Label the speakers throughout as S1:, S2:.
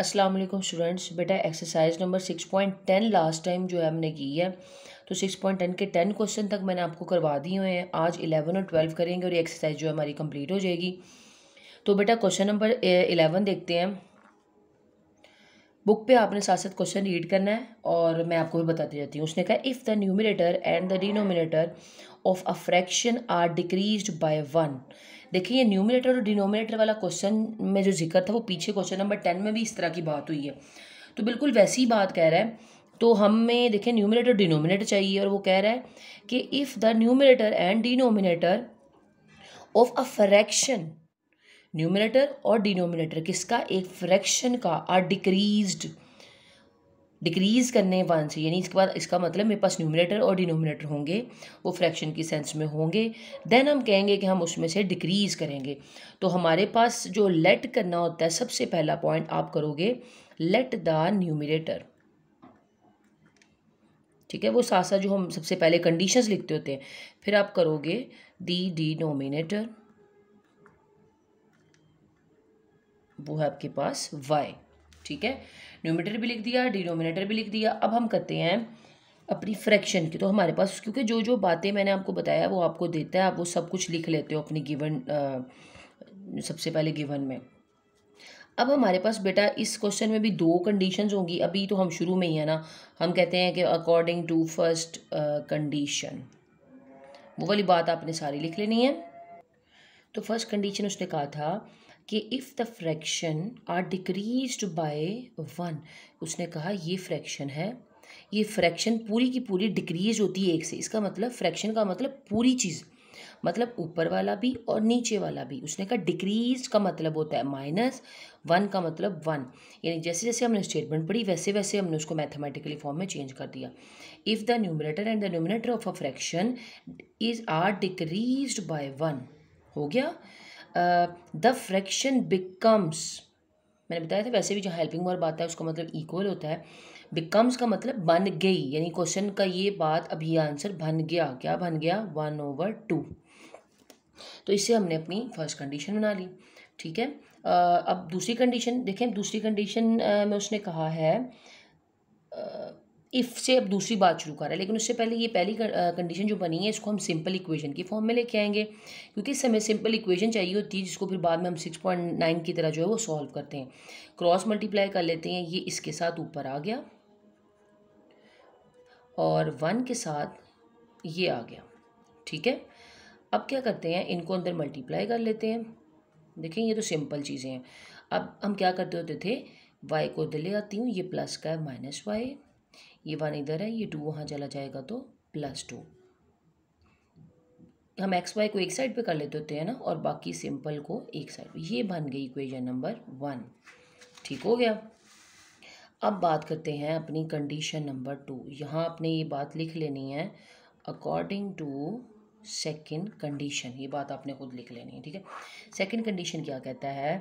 S1: अस्सलाम वालेकुम स्टूडेंट्स बेटा exercise number six point ten last time जो है हमने की है तो सिक्स पॉइंट टेन के टेन क्वेश्चन तक मैंने आपको करवा दिए हुए हैं आज इलेवन और ट्वेल्व करेंगे और ये एक्सरसाइज जो है हमारी कंप्लीट हो जाएगी तो बेटा क्वेश्चन नंबर इलेवन देखते हैं बुक पे आपने साथ साथ क्वेश्चन रीड करना है और मैं आपको भी बताती जाती हूँ उसने कहा if the numerator and the denominator of a fraction are decrease by one देखिए ये न्यूमिनेटर और डिनोमिनेटर वाला क्वेश्चन में जो जिक्र था वो पीछे क्वेश्चन नंबर टेन में भी इस तरह की बात हुई है तो बिल्कुल वैसी बात कह रहा है तो हमें देखिए न्यूमिनेटर डिनोमिनेटर चाहिए और वो कह रहा है कि if the numerator and denominator of a fraction numerator और डिनोमिनेटर किसका एक फ्रैक्शन का आर डिक्रीज्ड डिक्रीज़ करने वन से यानी इसके बाद इसका मतलब मेरे पास न्यूमिनेटर और डिनोमिनेटर होंगे वो फ्रैक्शन की सेंस में होंगे देन हम कहेंगे कि हम उसमें से डिक्रीज़ करेंगे तो हमारे पास जो लेट करना होता है सबसे पहला पॉइंट आप करोगे लेट द न्यूमिनेटर ठीक है वो साथ साथ जो हम सबसे पहले कंडीशंस लिखते होते हैं फिर आप करोगे दी डिनोमिनेटर वो है आपके पास वाई ठीक है न्यूमिनेटर भी लिख दिया डिनोमिनेटर भी लिख दिया अब हम करते हैं अपनी फ्रैक्शन की तो हमारे पास क्योंकि जो जो बातें मैंने आपको बताया वो आपको देता है आप वो सब कुछ लिख लेते हो अपनी गिवन सबसे पहले गिवन में अब हमारे पास बेटा इस क्वेश्चन में भी दो कंडीशंस होंगी अभी तो हम शुरू में ही है ना हम कहते हैं कि अकॉर्डिंग टू फर्स्ट कंडीशन वो वाली बात आपने सारी लिख लेनी है तो फर्स्ट कंडीशन उसने कहा था कि if the fraction are decrease by one उसने कहा ये फ्रैक्शन है ये फ्रैक्शन पूरी की पूरी डिक्रीज होती है एक से इसका मतलब फ्रैक्शन का मतलब पूरी चीज़ मतलब ऊपर वाला भी और नीचे वाला भी उसने कहा डिक्रीज का मतलब होता है माइनस वन का मतलब वन यानी जैसे जैसे हमने स्टेटमेंट पढ़ी वैसे वैसे हमने उसको मैथमेटिकली फॉर्म में चेंज कर दिया if the numerator and the numerator of a fraction is are decrease by one हो गया द फ्रैक्शन बिकम्स मैंने बताया था वैसे भी जो हेल्पिंग वर्ब आता है उसका मतलब इक्वल होता है बिकम्स का मतलब बन गई यानी क्वेश्चन का ये बात अब ये आंसर बन गया क्या बन गया वन ओवर टू तो इससे हमने अपनी फर्स्ट कंडीशन बना ली ठीक है अब दूसरी कंडीशन देखें दूसरी कंडीशन में उसने कहा है इफ़ से अब दूसरी बात शुरू कर रहा है लेकिन उससे पहले ये पहली कंडीशन जो बनी है इसको हम सिंपल इक्वेशन की फॉर्म में लेके आएंगे क्योंकि इस समय सिंपल इक्वेशन चाहिए होती है जिसको फिर बाद में हम सिक्स पॉइंट नाइन की तरह जो है वो सॉल्व करते हैं क्रॉस मल्टीप्लाई कर लेते हैं ये इसके साथ ऊपर आ गया और वन के साथ ये आ गया ठीक है अब क्या करते हैं इनको अंदर मल्टीप्लाई कर लेते हैं देखें ये तो सिंपल चीज़ें हैं अब हम क्या करते होते थे वाई को ले आती हूँ ये प्लस का है माइनस वाई ये वन इधर है ये टू वहाँ चला जाएगा तो प्लस टू हम एक्स वाई को एक साइड पे कर लेते होते हैं ना और बाकी सिंपल को एक साइड ये बन गई इक्वेशन नंबर वन ठीक हो गया अब बात करते हैं अपनी कंडीशन नंबर टू यहाँ आपने ये बात लिख लेनी है अकॉर्डिंग टू सेकंड कंडीशन ये बात आपने खुद लिख लेनी है ठीक है सेकंड कंडीशन क्या कहता है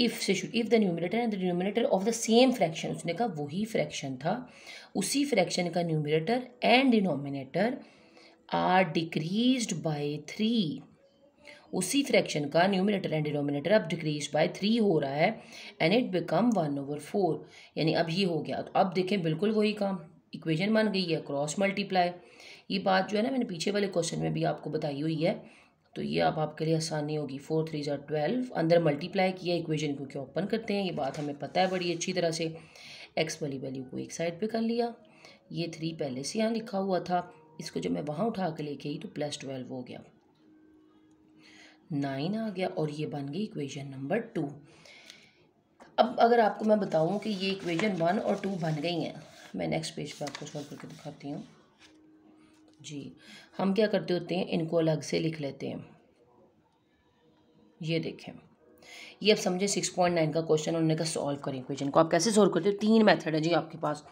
S1: इफ़ से if the numerator and the denominator of the same fraction उसने कहा वही फ्रैक्शन था उसी फ्रैक्शन का numerator and denominator are decrease by three उसी फ्रैक्शन का न्यूमिनेटर एंड डिनोमिनेटर अब डिक्रीज बाय थ्री हो रहा है and it become one over four यानी अब ये हो गया तो अब देखें बिल्कुल वही काम इक्वेशन बन गई है क्रॉस मल्टीप्लाई ये बात जो है ना मैंने पीछे वाले क्वेश्चन में भी आपको बताई हुई है तो ये अब आप आपके लिए आसानी होगी फोर थ्री ज़ार ट्वेल्व अंदर मल्टीप्लाई किया इक्वेशन को क्यों ओपन करते हैं ये बात हमें पता है बड़ी अच्छी तरह से एक्स वाली वैल्यू को एक साइड पे कर लिया ये थ्री पहले से यहाँ लिखा हुआ था इसको जब मैं वहाँ उठा के लेके आई तो प्लस ट्वेल्व हो गया नाइन आ गया और ये बन गई इक्वेशन नंबर टू अब अगर आपको मैं बताऊँ कि ये इक्वेशन वन और टू बन गई हैं मैं नेक्स्ट पेज पर आपको सॉल्व करके दिखाती हूँ जी हम क्या करते होते हैं इनको अलग से लिख लेते हैं ये देखें ये अब समझे सिक्स पॉइंट नाइन का क्वेश्चन उन्होंने कहा सॉल्व करें क्वेश्चन को आप कैसे सॉल्व करते हो तीन मेथड है जी आपके पास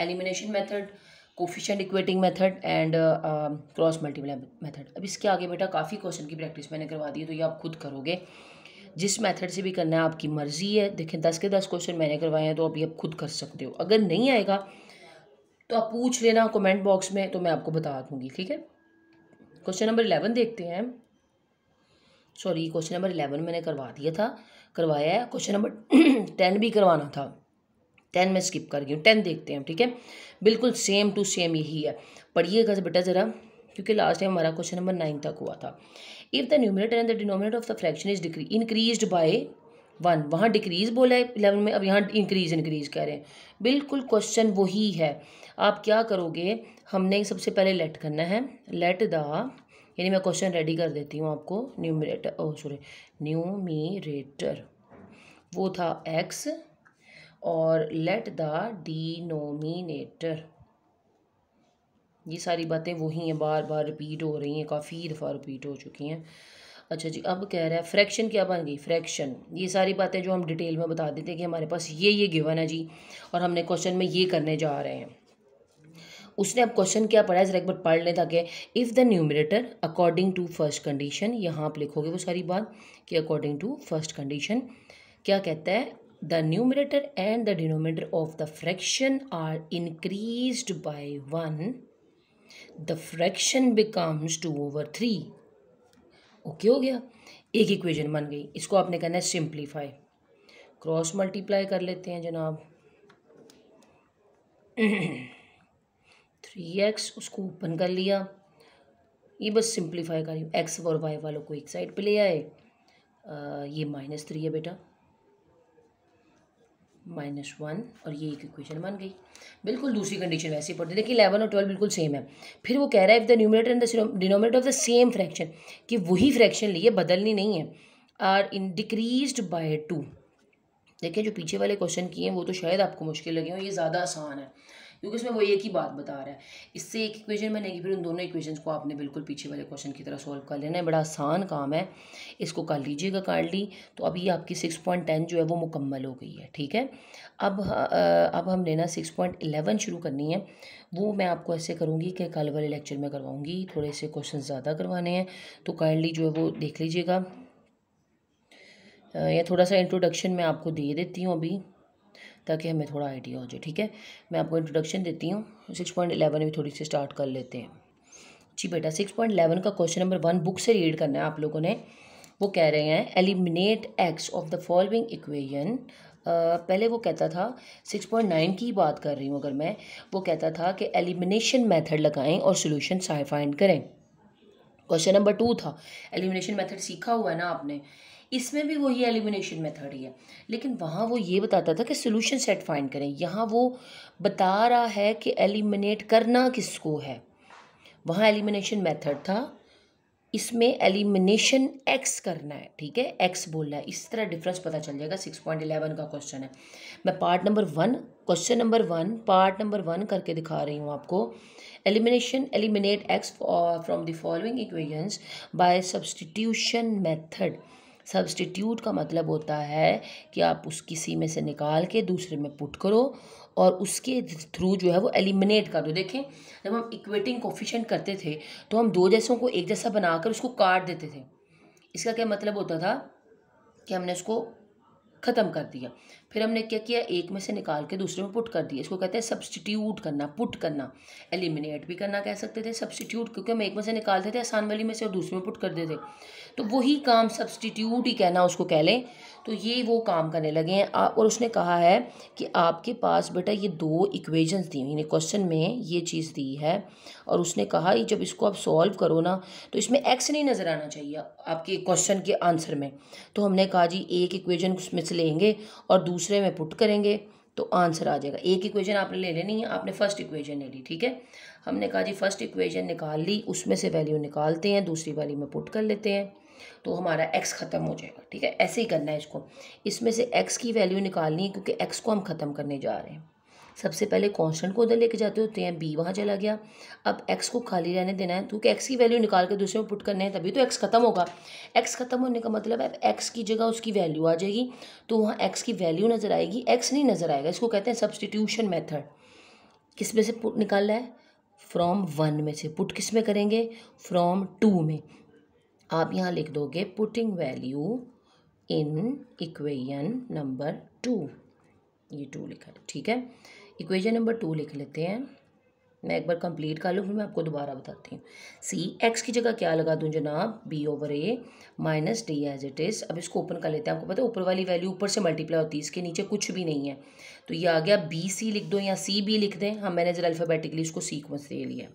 S1: elimination method coefficient equating method and cross multiply method अब इसके आगे बेटा काफ़ी क्वेश्चन की प्रैक्टिस मैंने करवा दी है तो ये आप खुद करोगे जिस मेथड से भी करना है आपकी मर्ज़ी है देखें दस के दस क्वेश्चन मैंने करवाए हैं तो आप ये खुद कर सकते हो अगर नहीं आएगा तो आप पूछ लेना कमेंट बॉक्स में तो मैं आपको बता दूंगी ठीक है क्वेश्चन नंबर इलेवन देखते हैं सॉरी क्वेश्चन नंबर इलेवन मैंने करवा दिया था करवाया है क्वेश्चन नंबर टेन भी करवाना था टेन में स्किप कर गई हूँ टेन देखते हैं ठीक है बिल्कुल सेम टू सेम यही है पढ़िएगा तो बेटा ज़रा क्योंकि लास्ट टाइम हमारा क्वेश्चन नंबर नाइन तक हुआ था if the numerator and the denominator of the fraction is decree increase by one वहाँ डिक्रीज बोला है इलेवन में अब यहाँ इंक्रीज इंक्रीज कह रहे हैं बिल्कुल क्वेश्चन वही है आप क्या करोगे हमने सबसे पहले लेट करना है लेट द यानी मैं क्वेश्चन रेडी कर देती हूँ आपको न्यूमरेटर ओ सॉरी न्यूमीरेटर वो था एक्स और लेट द डिनोमिनेटर ये सारी बातें वही हैं बार बार रिपीट हो रही हैं काफ़ी दफ़ा रिपीट हो चुकी हैं अच्छा जी अब कह रहा है फ्रैक्शन क्या बन गई फ्रैक्शन ये सारी बातें जो हम डिटेल में बता देते हैं कि हमारे पास ये ये गिवन है जी और हमने क्वेश्चन में ये करने जा रहे हैं उसने अब क्वेश्चन क्या पढ़ा है एक बार पढ़ लें ताकि if the numerator according to first condition यहाँ आप लिखोगे वो सारी बात कि अकॉर्डिंग टू फर्स्ट कंडीशन क्या कहता है the numerator and the denominator of the fraction are increase by one the fraction becomes two over three okay हो गया एक इक्वेजन बन गई इसको आपने कहना है सिंप्लीफाई क्रॉस मल्टीप्लाई कर लेते हैं जनाब थ्री एक्स उसको ओपन कर लिया ये बस सिंप्लीफाई करी एक्स और वाई वालों को एक साइड पे ले आए ये माइनस थ्री है बेटा माइनस वन और ये एक इक्वेशन बन गई बिल्कुल दूसरी कंडीशन वैसे ही पड़ती है देखिए इलेवन और ट्वेल्व बिल्कुल सेम है फिर वो कह रहा है if the numerator and the denominator of the same fraction कि वही फ्रैक्शन लिए बदलनी नहीं है are in decrease by two देखिए जो पीछे वाले क्वेश्चन किए हैं वो तो शायद आपको मुश्किल लगे हों ये ज़्यादा आसान है क्योंकि उसमें वो एक ही बात बता रहा है इससे एक इक्वेशन बनेगी फिर उन दोनों इक्वेशन को आपने बिल्कुल पीछे वाले क्वेश्चन की तरह सॉल्व कर लेना है बड़ा आसान काम है इसको कर लीजिएगा काइंडली तो अभी आपकी सिक्स पॉइंट टेन जो है वो मुकम्मल हो गई है ठीक है अब अब हम लेना सिक्स पॉइंट एलेवन शुरू करनी है वो मैं आपको ऐसे करूँगी कि कल वाले लेक्चर में करवाऊँगी थोड़े से क्वेश्चन ज़्यादा करवाने हैं तो काइंडली जो है वो देख लीजिएगा या थोड़ा सा इंट्रोडक्शन मैं आपको दे देती हूँ अभी ताकि हमें थोड़ा आइडिया हो जाए ठीक है मैं आपको इंट्रोडक्शन देती हूँ सिक्स पॉइंट एलेवन भी थोड़ी सी स्टार्ट कर लेते हैं जी बेटा सिक्स पॉइंट एलेवन का क्वेश्चन नंबर वन बुक से रीड करना है आप लोगों ने वो कह रहे हैं eliminate X of the following equation पहले वो कहता था सिक्स पॉइंट नाइन की बात कर रही हूँ अगर मैं वो कहता था कि एलिमिनेशन मैथड लगाएं और सोल्यूशन फाइंड करें क्वेश्चन नंबर टू था एलिमिनेशन मैथड सीखा हुआ है ना आपने इसमें भी वही एलिमिनेशन मेथड ही है लेकिन वहाँ वो ये बताता था कि सोल्यूशन सेट फाइंड करें यहाँ वो बता रहा है कि एलिमिनेट करना किसको है वहाँ एलिमिनेशन मेथड था इसमें एलिमिनेशन एक्स करना है ठीक है एक्स बोलना है इस तरह डिफरेंस पता चल जाएगा सिक्स पॉइंट इलेवन का क्वेश्चन है मैं part number one question number one part number one करके दिखा रही हूँ आपको elimination eliminate X from the following equations by substitution method substitute का मतलब होता है कि आप उस किसी में से निकाल के दूसरे में पुट करो और उसके थ्रू जो है वो एलिमिनेट कर दो देखें जब हम इक्वेटिंग कोफिशेंट करते थे तो हम दो जैसों को एक जैसा बनाकर उसको काट देते थे इसका क्या मतलब होता था कि हमने उसको ख़त्म कर दिया फिर हमने क्या किया एक में से निकाल के दूसरे में पुट कर दिया इसको कहते हैं सब्सटीट्यूट करना पुट करना एलिमिनेट भी करना कह सकते थे सब्सटीट्यूट क्योंकि हम एक में से निकालते थे आसान वाली में से और दूसरे में पुट करते थे तो वही काम सब्सटीट्यूट ही कहना उसको कह लें तो ये वो काम करने लगे हैं और उसने कहा है कि आपके पास बेटा ये दो इक्वेजन्स दी हुई क्वेश्चन में ये चीज़ दी है और उसने कहा जब इसको आप सॉल्व करो ना तो इसमें एक्स नहीं नज़र आना चाहिए आपके क्वेश्चन के आंसर में तो हमने कहा जी एक इक्वेजन उसमें से लेंगे और दूसरे दूसरे में पुट करेंगे तो आंसर आ जाएगा एक इक्वेशन आपने ले लेनी है आपने फर्स्ट इक्वेशन ले ली ठीक है हमने कहा जी फर्स्ट इक्वेशन निकाल ली उसमें से वैल्यू निकालते हैं दूसरी वाली में पुट कर लेते हैं तो हमारा एक्स ख़त्म हो जाएगा ठीक है ऐसे ही करना है इसको इसमें से एक्स की वैल्यू निकालनी है क्योंकि एक्स को हम ख़त्म करने जा रहे हैं सबसे पहले कॉन्स्टेंट को उधर लेके जाते होते तो हैं बी वहाँ चला गया अब एक्स को खाली रहने देना है क्योंकि एक्स की वैल्यू निकाल के दूसरे में पुट करने हैं तभी तो एक्स खत्म होगा एक्स खत्म होने का मतलब है एक्स की जगह उसकी वैल्यू आ जाएगी तो वहाँ एक्स की वैल्यू नज़र आएगी एक्स नहीं नज़र आएगा इसको कहते हैं सब्सटीट्यूशन मैथड किस में से पुट निकालना है फ्रॉम वन में से पुट किस में करेंगे फ्रॉम टू में आप यहाँ लिख दोगे putting value in equation number two ये टू लिखा है ठीक है इक्वेशन नंबर टू लिख लेते हैं मैं एक बार कंप्लीट कर लूँ फिर मैं आपको दोबारा बताती हूँ सी एक्स की जगह क्या लगा दूँ जनाब B over A minus D as it is अब इसको ओपन कर लेते हैं आपको पता है ऊपर वाली वैल्यू ऊपर से मल्टीप्लाई होती है इसके नीचे कुछ भी नहीं है तो ये आ गया बी सी लिख दो या सी बी लिख दें हम हाँ, मैंने जरा अल्फ़ाबेटिकली इसको सीक्वेंस दे लिया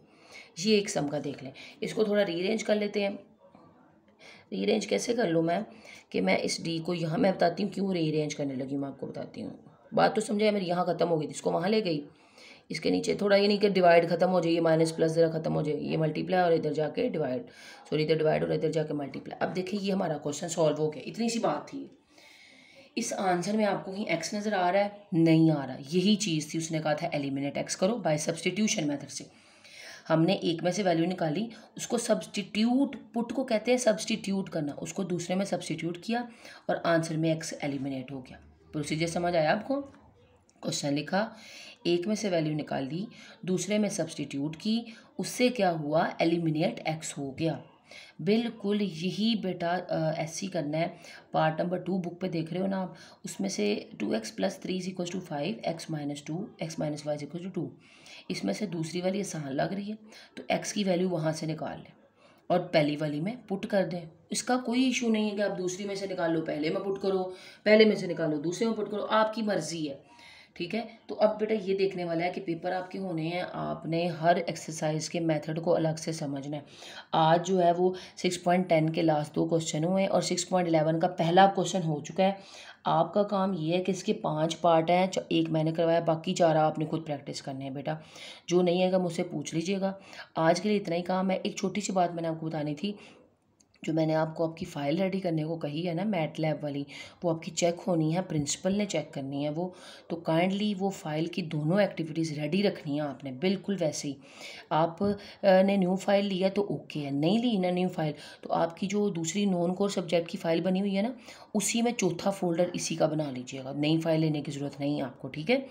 S1: ये एक सम का देख लें इसको थोड़ा रीअरेंज कर लेते हैं रीअरेंज कैसे कर लूँ मैं कि मैं इस डी को यहाँ मैं बताती हूँ क्यों रीरेंज करने लगी मैं आपको बताती हूँ बात तो समझाया मेरी यहाँ ख़त्म हो गई थी इसको वहाँ ले गई इसके नीचे थोड़ा ये नहीं कि डिवाइड खत्म हो जाए माइनस प्लस ज़रा खत्म हो जाए ये मल्टीप्लाई और इधर जाके डिवाइड सॉरी इधर डिवाइड और इधर जाके मल्टीप्लाई अब देखिए ये हमारा क्वेश्चन सॉल्व हो गया इतनी सी बात थी इस आंसर में आपको कहीं एक्स नज़र आ रहा है नहीं आ रहा यही चीज़ थी उसने कहा था एलिमिनेट एक्स करो बाय सब्सटीट्यूशन मैथड से हमने एक में से वैल्यू निकाली उसको सब्सटीट्यूट पुट को कहते हैं सब्सटीट्यूट करना उसको दूसरे में सब्सटीट्यूट किया और आंसर में एक्स एलिमिनेट हो गया प्रोसीजर समझ आया आपको क्वेश्चन लिखा एक में से वैल्यू निकाल ली दूसरे में सब्सटीट्यूट की उससे क्या हुआ एलिमिनेट एक्स हो गया बिल्कुल यही बेटा ऐसी करना है पार्ट नंबर टू बुक पे देख रहे हो ना आप उसमें से two X plus three is equal to five X minus two X minus Y is equal to two इसमें से दूसरी वाली आसान लग रही है तो एक्स की वैल्यू वहाँ से निकाल लें और पहली वाली में पुट कर दें इसका कोई इशू नहीं है कि आप दूसरी में से निकाल लो पहले में पुट करो पहले में से निकालो दूसरे में पुट करो आपकी मर्ज़ी है ठीक है तो अब बेटा ये देखने वाला है कि पेपर आपके होने हैं आपने हर एक्सरसाइज के मेथड को अलग से समझना है आज जो है वो 6.10 के लास्ट दो क्वेश्चन हुए हैं और 6.11 का पहला क्वेश्चन हो चुका है आपका काम ये है कि इसके पांच पार्ट हैं एक मैंने करवाया बाकी चार आपने खुद प्रैक्टिस करने हैं बेटा जो नहीं आएगा मुझसे पूछ लीजिएगा आज के लिए इतना ही काम है एक छोटी सी बात मैंने आपको बतानी थी जो मैंने आपको आपकी फ़ाइल रेडी करने को कही है ना मैट लैब वाली वो आपकी चेक होनी है प्रिंसिपल ने चेक करनी है वो तो काइंडली वो फ़ाइल की दोनों एक्टिविटीज़ रेडी रखनी है आपने बिल्कुल वैसे ही आप ने न्यू फाइल लिया तो ओके है नहीं ली ना न्यू फाइल तो आपकी जो दूसरी नॉन कोर सब्जेक्ट की फ़ाइल बनी हुई है ना उसी में चौथा फोल्डर इसी का बना लीजिएगा नई फाइल लेने की ज़रूरत नहीं आपको ठीक है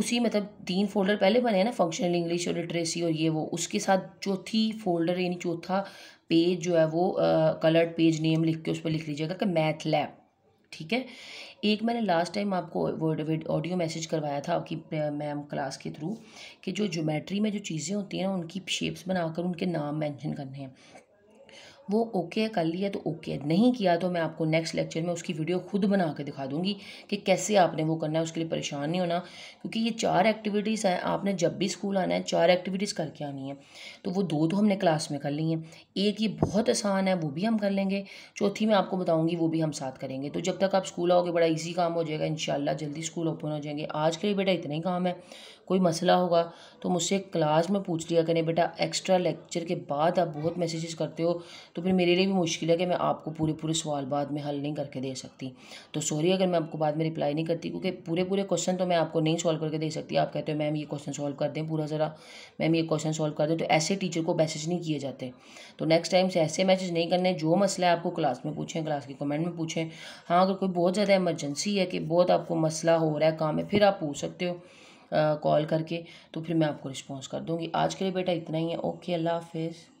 S1: उसी मतलब तीन फोल्डर पहले बने हैं ना फंक्शनल इंग्लिश और लिटरेसी और ये वो उसके साथ चौथी फोल्डर यानी चौथा पेज जो है वो कलर्ड पेज नेम लिख के उस पर लिख लीजिएगा कि मैथ लैब ठीक है एक मैंने लास्ट टाइम आपको ऑडियो मैसेज करवाया था आपकी मैम क्लास के थ्रू कि जो ज्योमेट्री में जो चीज़ें होती हैं ना उनकी शेप्स बनाकर उनके नाम मेंशन करने हैं वो ओके कर लिया तो ओके नहीं किया तो मैं आपको नेक्स्ट लेक्चर में उसकी वीडियो खुद बना के दिखा दूंगी कि कैसे आपने वो करना है उसके लिए परेशान नहीं होना क्योंकि ये चार एक्टिविटीज़ हैं आपने जब भी स्कूल आना है चार एक्टिविटीज़ करके आनी है तो वो दो तो हमने क्लास में कर ली हैं एक ये बहुत आसान है वो भी हम कर लेंगे चौथी मैं आपको बताऊँगी वो भी हम साथ करेंगे तो जब तक आप स्कूल आओगे बड़ा ईजी काम हो जाएगा इन जल्दी स्कूल ओपन हो जाएंगे आज के लिए बेटा इतना ही काम है कोई मसला होगा तो मुझसे क्लास में पूछ लिया करें बेटा एक्स्ट्रा लेक्चर के बाद आप बहुत मैसेजेस करते हो तो फिर मेरे लिए भी मुश्किल है कि मैं आपको पूरे पूरे सवाल बाद में हल नहीं करके दे सकती तो सॉरी अगर मैं आपको बाद में रिप्लाई नहीं करती क्योंकि पूरे पूरे क्वेश्चन तो मैं आपको नहीं सॉल्व करके दे सकती आप कहते हो मैम ये क्वेश्चन सॉल्व कर दें पूरा ज़रा मैम ये क्वेश्चन सॉल्व कर दें तो ऐसे टीचर को मैसेज नहीं किए जाते तो नेक्स्ट टाइम से ऐसे मैसेज नहीं करने जो मसला है आपको क्लास में पूछें क्लास के कमेंट में पूछें हाँ अगर कोई बहुत ज़्यादा इमरजेंसी है कि बहुत आपको मसला हो रहा है काम में फिर आप पूछ सकते हो कॉल करके तो फिर मैं आपको रिस्पॉन्स कर दूँगी आज के लिए बेटा इतना ही है ओके अल्लाह हाफिज़